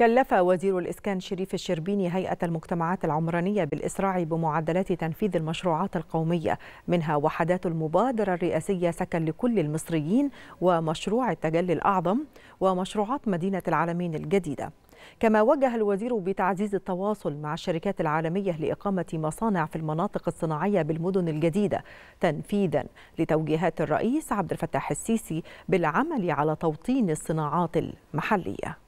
كلف وزير الإسكان شريف الشربيني هيئة المجتمعات العمرانية بالإسراع بمعدلات تنفيذ المشروعات القومية منها وحدات المبادرة الرئاسية سكن لكل المصريين ومشروع التجلي الأعظم ومشروعات مدينة العالمين الجديدة كما وجه الوزير بتعزيز التواصل مع الشركات العالمية لإقامة مصانع في المناطق الصناعية بالمدن الجديدة تنفيذا لتوجيهات الرئيس عبد الفتاح السيسي بالعمل على توطين الصناعات المحلية